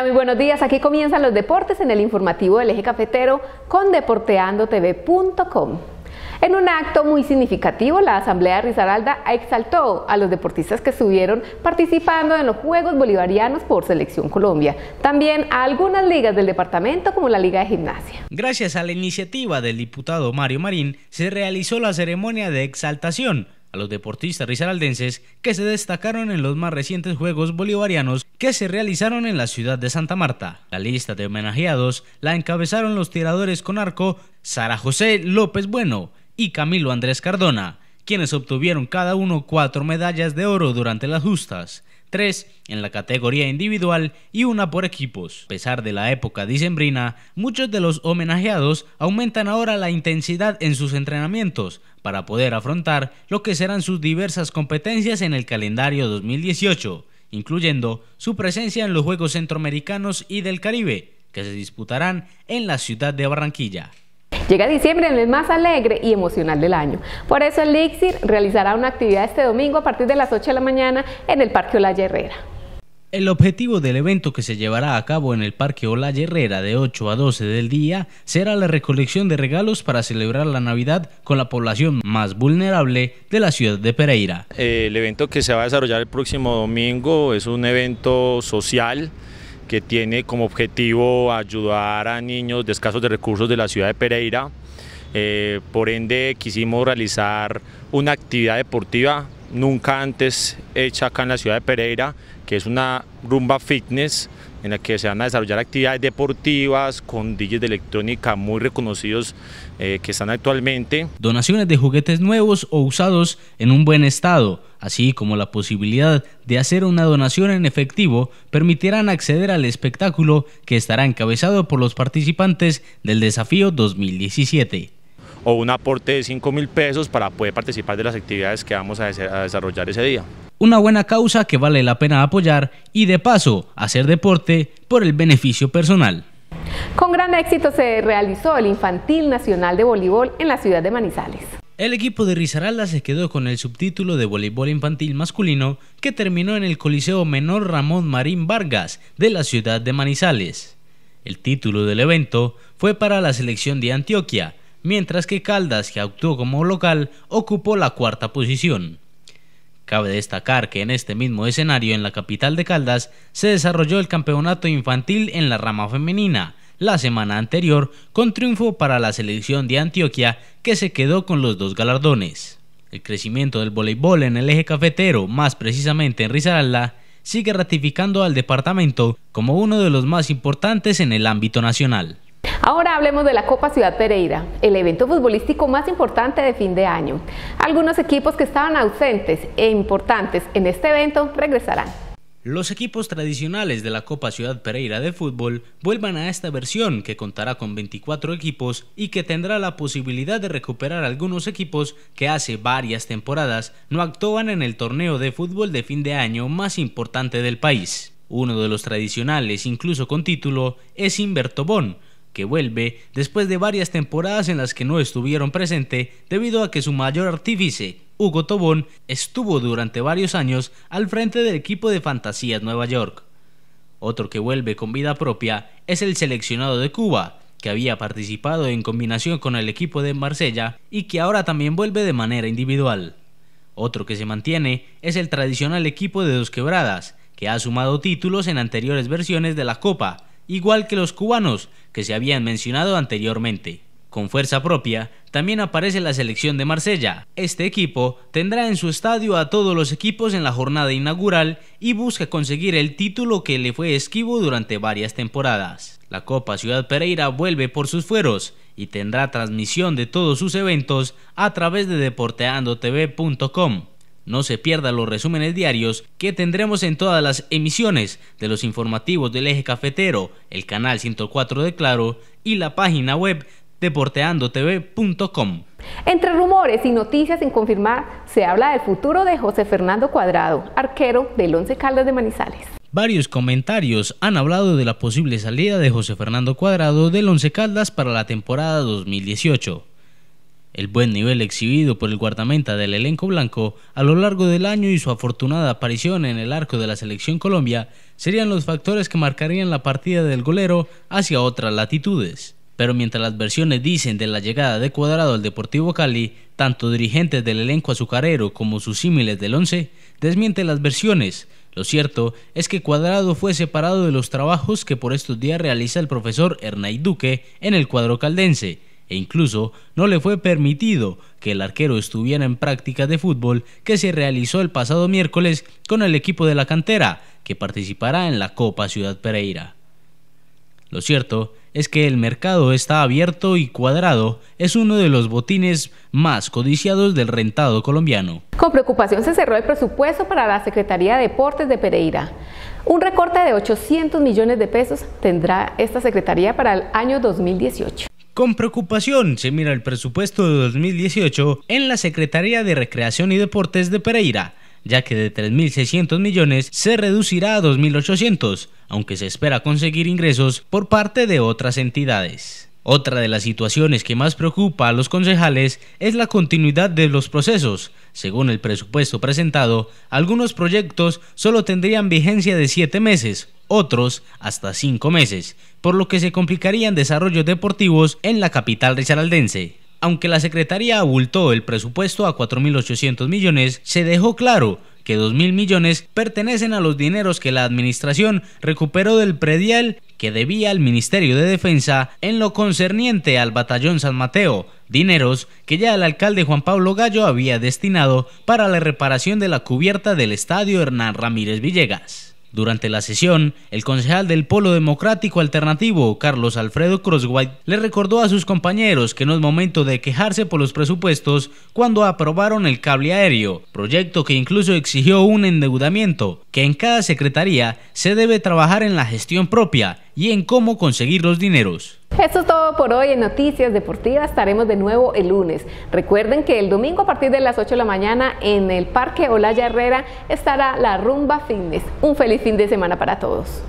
Muy buenos días. Aquí comienzan los deportes en el informativo del eje cafetero con deporteandotv.com. En un acto muy significativo, la Asamblea de Risaralda exaltó a los deportistas que estuvieron participando en los Juegos Bolivarianos por Selección Colombia, también a algunas ligas del departamento como la Liga de Gimnasia. Gracias a la iniciativa del diputado Mario Marín, se realizó la ceremonia de exaltación a los deportistas risaraldenses que se destacaron en los más recientes Juegos Bolivarianos que se realizaron en la ciudad de Santa Marta. La lista de homenajeados la encabezaron los tiradores con arco Sara José López Bueno y Camilo Andrés Cardona, quienes obtuvieron cada uno cuatro medallas de oro durante las justas tres en la categoría individual y una por equipos. A pesar de la época dicembrina, muchos de los homenajeados aumentan ahora la intensidad en sus entrenamientos para poder afrontar lo que serán sus diversas competencias en el calendario 2018, incluyendo su presencia en los Juegos Centroamericanos y del Caribe, que se disputarán en la ciudad de Barranquilla. Llega diciembre, en el mes más alegre y emocional del año. Por eso el Elixir realizará una actividad este domingo a partir de las 8 de la mañana en el Parque Olaya Herrera. El objetivo del evento que se llevará a cabo en el Parque Olaya Herrera de 8 a 12 del día será la recolección de regalos para celebrar la Navidad con la población más vulnerable de la ciudad de Pereira. El evento que se va a desarrollar el próximo domingo es un evento social que tiene como objetivo ayudar a niños de escasos de recursos de la ciudad de Pereira. Eh, por ende, quisimos realizar una actividad deportiva nunca antes hecha acá en la ciudad de Pereira, que es una rumba fitness en la que se van a desarrollar actividades deportivas con DJs de electrónica muy reconocidos eh, que están actualmente. Donaciones de juguetes nuevos o usados en un buen estado, así como la posibilidad de hacer una donación en efectivo, permitirán acceder al espectáculo que estará encabezado por los participantes del desafío 2017 o un aporte de 5 mil pesos para poder participar de las actividades que vamos a desarrollar ese día una buena causa que vale la pena apoyar y de paso hacer deporte por el beneficio personal. Con gran éxito se realizó el Infantil Nacional de Voleibol en la ciudad de Manizales. El equipo de Risaralda se quedó con el subtítulo de voleibol infantil masculino que terminó en el Coliseo Menor Ramón Marín Vargas de la ciudad de Manizales. El título del evento fue para la selección de Antioquia, mientras que Caldas, que actuó como local, ocupó la cuarta posición. Cabe destacar que en este mismo escenario en la capital de Caldas se desarrolló el campeonato infantil en la rama femenina, la semana anterior con triunfo para la selección de Antioquia que se quedó con los dos galardones. El crecimiento del voleibol en el eje cafetero, más precisamente en Risaralda, sigue ratificando al departamento como uno de los más importantes en el ámbito nacional. Ahora hablemos de la Copa Ciudad Pereira, el evento futbolístico más importante de fin de año. Algunos equipos que estaban ausentes e importantes en este evento regresarán. Los equipos tradicionales de la Copa Ciudad Pereira de fútbol vuelvan a esta versión que contará con 24 equipos y que tendrá la posibilidad de recuperar algunos equipos que hace varias temporadas no actúan en el torneo de fútbol de fin de año más importante del país. Uno de los tradicionales, incluso con título, es Invertobón, que vuelve después de varias temporadas en las que no estuvieron presente debido a que su mayor artífice, Hugo Tobón, estuvo durante varios años al frente del equipo de Fantasías Nueva York. Otro que vuelve con vida propia es el seleccionado de Cuba, que había participado en combinación con el equipo de Marsella y que ahora también vuelve de manera individual. Otro que se mantiene es el tradicional equipo de Dos Quebradas, que ha sumado títulos en anteriores versiones de la Copa, igual que los cubanos, que se habían mencionado anteriormente. Con fuerza propia, también aparece la selección de Marsella. Este equipo tendrá en su estadio a todos los equipos en la jornada inaugural y busca conseguir el título que le fue esquivo durante varias temporadas. La Copa Ciudad Pereira vuelve por sus fueros y tendrá transmisión de todos sus eventos a través de deporteandotv.com. No se pierda los resúmenes diarios que tendremos en todas las emisiones de los informativos del eje cafetero, el canal 104 de Claro y la página web deporteandotv.com. Entre rumores y noticias sin confirmar, se habla del futuro de José Fernando Cuadrado, arquero del Once Caldas de Manizales. Varios comentarios han hablado de la posible salida de José Fernando Cuadrado del Once Caldas para la temporada 2018. El buen nivel exhibido por el guardameta del elenco blanco a lo largo del año y su afortunada aparición en el arco de la selección Colombia serían los factores que marcarían la partida del golero hacia otras latitudes. Pero mientras las versiones dicen de la llegada de Cuadrado al Deportivo Cali, tanto dirigentes del elenco azucarero como sus símiles del 11 desmienten las versiones. Lo cierto es que Cuadrado fue separado de los trabajos que por estos días realiza el profesor Hernay Duque en el cuadro caldense, e incluso no le fue permitido que el arquero estuviera en práctica de fútbol que se realizó el pasado miércoles con el equipo de la cantera, que participará en la Copa Ciudad Pereira. Lo cierto es que el mercado está abierto y cuadrado es uno de los botines más codiciados del rentado colombiano. Con preocupación se cerró el presupuesto para la Secretaría de Deportes de Pereira. Un recorte de 800 millones de pesos tendrá esta Secretaría para el año 2018. Con preocupación se mira el presupuesto de 2018 en la Secretaría de Recreación y Deportes de Pereira, ya que de 3.600 millones se reducirá a 2.800, aunque se espera conseguir ingresos por parte de otras entidades. Otra de las situaciones que más preocupa a los concejales es la continuidad de los procesos. Según el presupuesto presentado, algunos proyectos solo tendrían vigencia de siete meses, otros hasta cinco meses, por lo que se complicarían desarrollos deportivos en la capital risaraldense. Aunque la Secretaría abultó el presupuesto a 4.800 millones, se dejó claro que 2.000 millones pertenecen a los dineros que la administración recuperó del predial que debía al Ministerio de Defensa en lo concerniente al Batallón San Mateo, dineros que ya el alcalde Juan Pablo Gallo había destinado para la reparación de la cubierta del estadio Hernán Ramírez Villegas. Durante la sesión, el concejal del Polo Democrático Alternativo, Carlos Alfredo Crosswhite, le recordó a sus compañeros que no es momento de quejarse por los presupuestos cuando aprobaron el cable aéreo, proyecto que incluso exigió un endeudamiento, que en cada secretaría se debe trabajar en la gestión propia y en cómo conseguir los dineros. Esto es todo por hoy en Noticias Deportivas. Estaremos de nuevo el lunes. Recuerden que el domingo a partir de las 8 de la mañana en el Parque Olaya Herrera estará la Rumba Fitness. Un feliz fin de semana para todos.